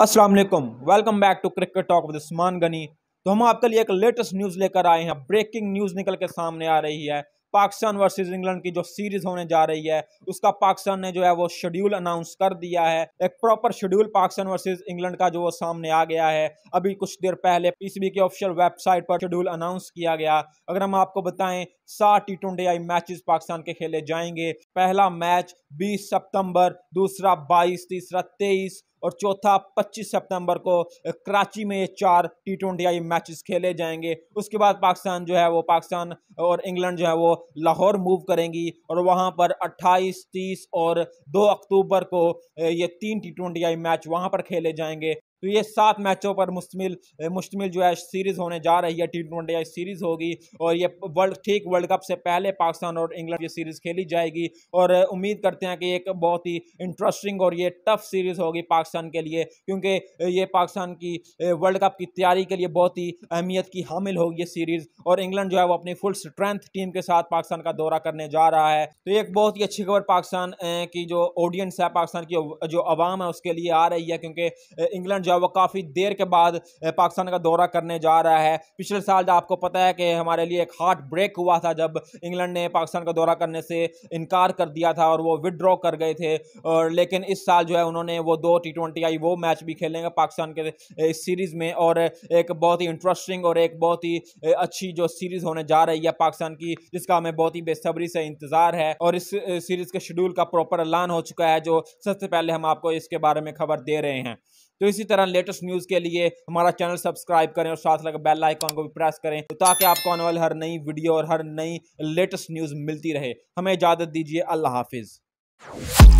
अस्सलाम वालेकुम welcome back to cricket talk with Usman Ghani तो हम आपके लिए एक लेटेस्ट न्यूज़ लेकर आए हैं ब्रेकिंग न्यूज़ निकल के सामने आ रही है पाकिस्तान वर्सेस इंग्लैंड की जो सीरीज होने जा रही है उसका पाकिस्तान ने जो है वो शेड्यूल अनाउंस कर दिया है एक proper schedule Pakistan versus England का जो वो सामने आ गया है अभी कुछ देर पहले पीसीबी की ऑफिशियल वेबसाइट पर शेड्यूल अनाउंस किया गया अगर हम आपको बताएं सात T twenty I matches Pakistan के खेले जाएंगे पहला मैच बीस सितंबर दूसरा बाईस तीसरा तेईस और चौथा 25 सितंबर को कराची में ये चार टी ट्वेंटी आई मैचेस खेले जाएंगे उसके बाद पाकिस्तान जो है वो पाकिस्तान और इंग्लैंड जो है वो लाहौर मूव करेंगी और वहाँ पर 28, 30 और 2 अक्टूबर को ये तीन टी ट्वेंटी आई मैच वहाँ पर खेले जाएंगे तो ये सात मैचों पर मुश्तमिल मुश्तमिल जो है सीरीज़ होने जा रही है टी ट्वेंटी सीरीज़ होगी और ये वर्ल्ड ठीक वर्ल्ड कप से पहले पाकिस्तान और इंग्लैंड ये सीरीज़ खेली जाएगी और उम्मीद करते हैं कि एक बहुत ही इंटरेस्टिंग और ये टफ सीरीज़ होगी पाकिस्तान के लिए क्योंकि ये पाकिस्तान की वर्ल्ड कप की तैयारी के लिए बहुत ही अहमियत की हामिल होगी ये सीरीज़ और इंग्लैंड जो है वो अपनी फुल स्ट्रेंथ टीम के साथ पाकिस्तान का दौरा करने जा रहा है तो एक बहुत ही अच्छी खबर पाकिस्तान की जो ऑडियंस है पाकिस्तान की जो आवाम है उसके लिए आ रही है क्योंकि इंग्लैंड जो है वो काफ़ी देर के बाद पाकिस्तान का दौरा करने जा रहा है पिछले साल जो आपको पता है कि हमारे लिए एक हार्ट ब्रेक हुआ था जब इंग्लैंड ने पाकिस्तान का दौरा करने से इनकार कर दिया था और वो विदड्रॉ कर गए थे और लेकिन इस साल जो है उन्होंने वो दो टी ट्वेंटी आई वो मैच भी खेलेंगे पाकिस्तान के इस सीरीज़ में और एक बहुत ही इंटरेस्टिंग और एक बहुत ही अच्छी जो सीरीज़ होने जा रही है पाकिस्तान की जिसका हमें बहुत ही बेसब्री से इंतज़ार है और इस सीरीज़ के शेड्यूल का प्रॉपर ऐलान हो चुका है जो सबसे पहले हम आपको इसके बारे में खबर दे रहे हैं तो इसी तरह लेटेस्ट न्यूज़ के लिए हमारा चैनल सब्सक्राइब करें और साथ लगा बेल आइकॉन को भी प्रेस करें तो ताकि आपको आने वाली हर नई वीडियो और हर नई लेटेस्ट न्यूज़ मिलती रहे हमें इजाज़त दीजिए अल्लाह हाफिज़